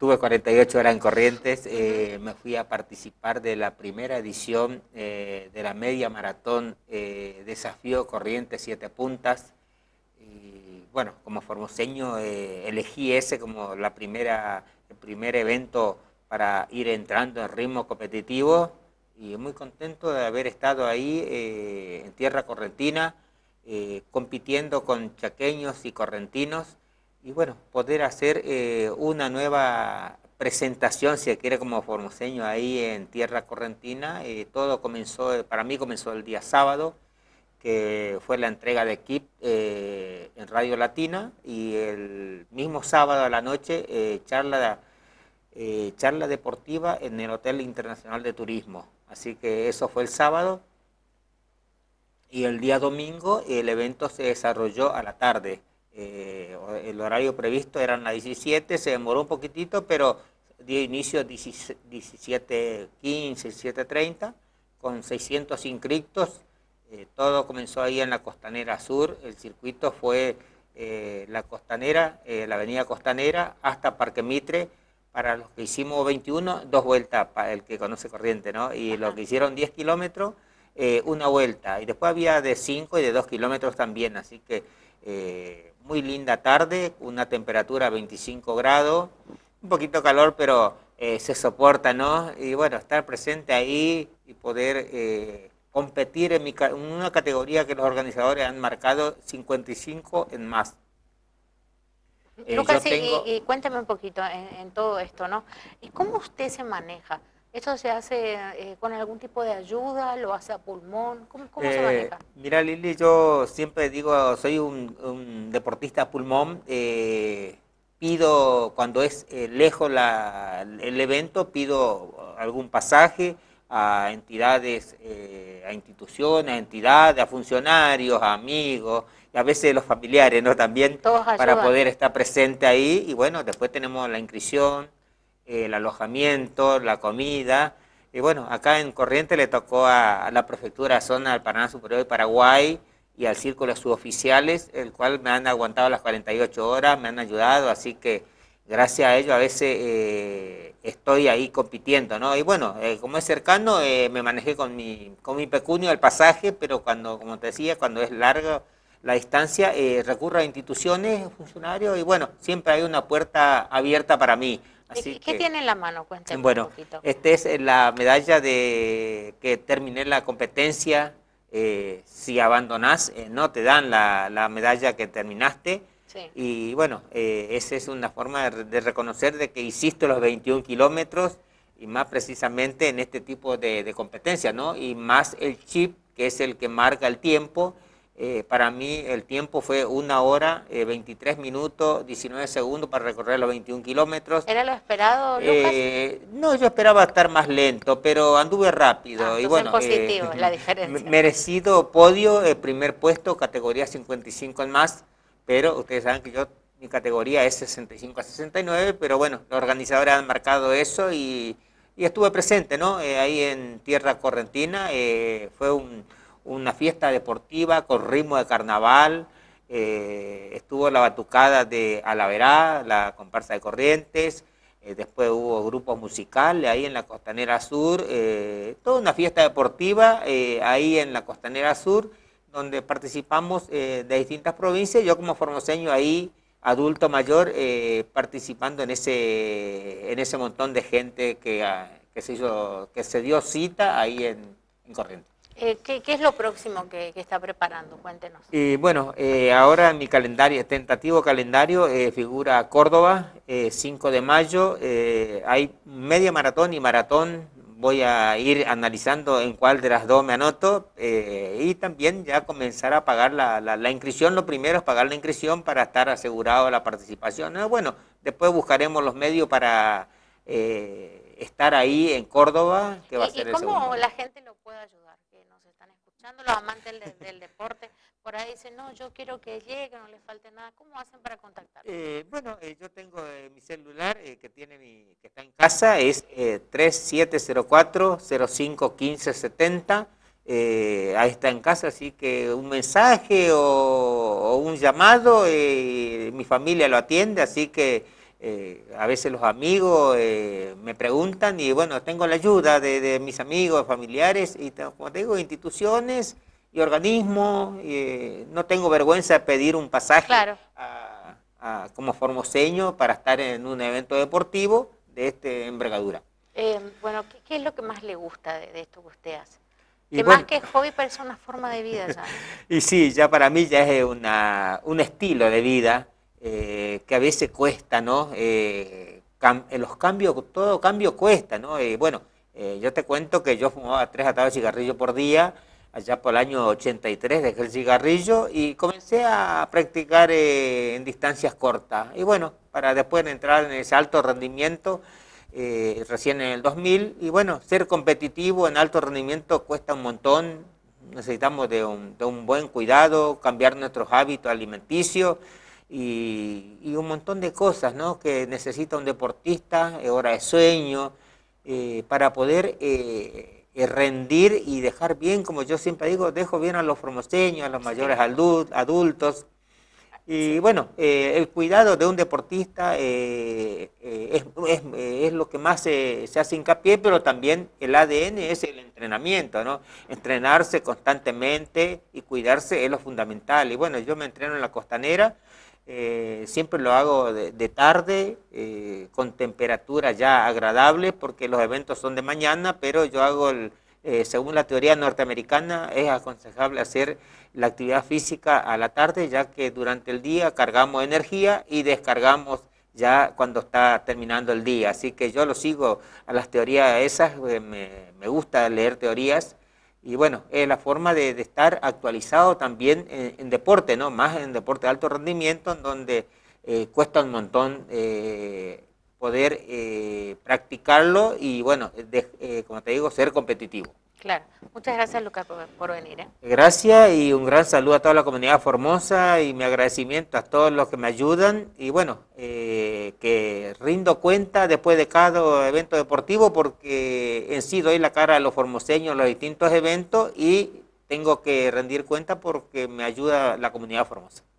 Tuve 48 horas en Corrientes, eh, me fui a participar de la primera edición eh, de la media maratón eh, Desafío Corrientes Siete Puntas. Y bueno, como formoseño elegí ese como la primera, el primer evento para ir entrando en ritmo competitivo y muy contento de haber estado ahí en tierra correntina, compitiendo con chaqueños y correntinos y bueno, poder hacer eh, una nueva presentación, si quiere, como formoseño ahí en Tierra Correntina. Eh, todo comenzó, eh, para mí comenzó el día sábado, que fue la entrega de equipo en Radio Latina, y el mismo sábado a la noche, charla, charla deportiva en el Hotel Internacional de Turismo. Así que eso fue el sábado. Y el día domingo el evento se desarrolló a la tarde eh, el horario previsto eran las 17, se demoró un poquitito, pero dio inicio 17.15, 17.30, con 600 inscriptos. Eh, todo comenzó ahí en la Costanera Sur, el circuito fue eh, la Costanera, la Avenida Costanera, hasta Parque Mitre. Para los que hicimos 21, dos vueltas, para el que conoce corriente, ¿no? Y los que hicieron 10 kilómetros, eh, una vuelta. Y después había de 5 y de 2 kilómetros también, así que eh, muy linda tarde, una temperatura 25 grados, un poquito calor, pero eh, se soporta, ¿no? Y bueno, estar presente ahí y poder competir en, una categoría que los organizadores han marcado 55 en más. Lucas, y, cuéntame un poquito en, en, todo esto, ¿no? ¿Y cómo usted se maneja? ¿Eso se hace eh, con algún tipo de ayuda? ¿Lo hace a pulmón? ¿Cómo, se eh, maneja? Mira, Lili, yo siempre digo, soy un, deportista a pulmón. Eh, pido, cuando es lejos la, el evento, pido algún pasaje a entidades, a instituciones, a entidades, a funcionarios, a amigos, y a veces los familiares, ¿no? También para poder estar presente ahí. Y bueno, después tenemos la inscripción, el alojamiento, la comida. Y bueno, acá en Corriente le tocó a, la prefectura zona del Paraná Superior de Paraguay y al círculo de suboficiales, el cual me han aguantado las 48 horas, me han ayudado, así que gracias a ellos a veces eh, estoy ahí compitiendo, ¿no? Y bueno, eh, como es cercano, eh, me manejé con mi, con mi pecunio el pasaje, pero cuando, como te decía, cuando es larga la distancia, recurro a instituciones, funcionarios, y bueno, siempre hay una puerta abierta para mí. ¿Qué tiene en la mano? Cuéntame bueno, un poquito. Esta es eh, la medalla de que terminé la competencia. Eh, si abandonás, eh, no te dan la, medalla que terminaste. Y bueno, esa es una forma de, reconocer de que hiciste los 21 kilómetros y más precisamente en este tipo de, de competencia, ¿no? Y más el chip, que es el que marca el tiempo, eh, para mí el tiempo fue una hora, 23 eh, minutos, 19 segundos para recorrer los 21 kilómetros. ¿Era lo esperado, Lucas? Eh, no, yo esperaba estar más lento, pero anduve rápido. Ah, y bueno, positivo, eh, la diferencia. Merecido podio, el primer puesto, categoría 55 en más, pero ustedes saben que yo, mi categoría es 65 a 69, pero bueno, los organizadores han marcado eso y estuve presente, ¿no? ahí en Tierra Correntina, fue un una fiesta deportiva con ritmo de carnaval. Eh, estuvo la batucada de Alaverá, la comparsa de Corrientes, eh, después hubo grupos musicales ahí en la Costanera Sur, eh, toda una fiesta deportiva ahí en la Costanera Sur, donde participamos de distintas provincias, yo como formoseño ahí, adulto mayor, participando en ese, en ese montón de gente que, ah, se hizo, que se dio cita ahí en Corrientes. Eh, ¿qué, es lo próximo que, está preparando? Cuéntenos. Y eh, bueno, eh, ahora mi calendario, tentativo calendario, figura Córdoba, 5 de mayo. hay media maratón y maratón. Voy a ir analizando en cuál de las dos me anoto y también ya comenzar a pagar la, inscripción. Lo primero es pagar la inscripción para estar asegurado la participación. bueno, después buscaremos los medios para estar ahí en Córdoba, ¿Y cómo la gente lo puede ayudar? los amantes del, deporte, por ahí dicen, no, yo quiero que llegue, no le falte nada. ¿Cómo hacen para contactar? Eh, bueno, eh, yo tengo eh, mi celular que tiene mi, que está en casa, es 3704-051570. ahí está en casa, así que un mensaje o un llamado, mi familia lo atiende, así que eh, a veces los amigos eh, me preguntan y bueno, tengo la ayuda de, mis amigos, familiares y como instituciones y organismos. Eh, no tengo vergüenza de pedir un pasaje a, como formoseño para estar en un evento deportivo de este envergadura. bueno, ¿qué, es lo que más le gusta de, esto que usted hace? Que más que hobby parece una forma de vida y sí, ya para mí ya es una, un estilo de vida eh, que a veces cuesta, ¿no? Eh, eh, los cambios, todo cambio cuesta, ¿no? bueno, yo te cuento que yo fumaba tres atados de cigarrillo por día, allá por el año 83 dejé el cigarrillo y comencé a practicar en distancias cortas. Y bueno, para después entrar en ese alto rendimiento, recién en el 2000. Y bueno, ser competitivo en alto rendimiento cuesta un montón. Necesitamos de un buen cuidado, cambiar nuestros hábitos alimenticios, y, un montón de cosas que necesita un deportista, eh, hora de sueño, eh, para poder eh, rendir y dejar bien, como yo siempre digo, dejo bien a los formoseños, a los mayores adultos. Y bueno, el cuidado de un deportista es, lo que más se, hace hincapié, pero también el ADN es el entrenamiento, ¿no? Entrenarse constantemente y cuidarse es lo fundamental. Y bueno, yo me entreno en la costanera eh, siempre lo hago de, tarde, eh, con temperatura ya agradable, porque los eventos son de mañana, pero yo hago, eh, según la teoría norteamericana, es aconsejable hacer la actividad física a la tarde, ya que durante el día cargamos energía y descargamos ya cuando está terminando el día. Así que yo lo sigo a las teorías esas, me gusta leer teorías y bueno, es la forma de, estar actualizado también en, deporte, ¿no? Más en deporte de alto rendimiento, en donde eh, cuesta un montón eh, poder eh, practicarlo y bueno, como te digo, ser competitivo. Claro. Muchas gracias, Lucas, por, venir. Gracias y un gran saludo a toda la comunidad formosa y mi agradecimiento a todos los que me ayudan y bueno, que rindo cuenta después de cada evento deportivo porque en sí doy la cara a los formoseños en los distintos eventos y tengo que rendir cuenta porque me ayuda la comunidad formosa.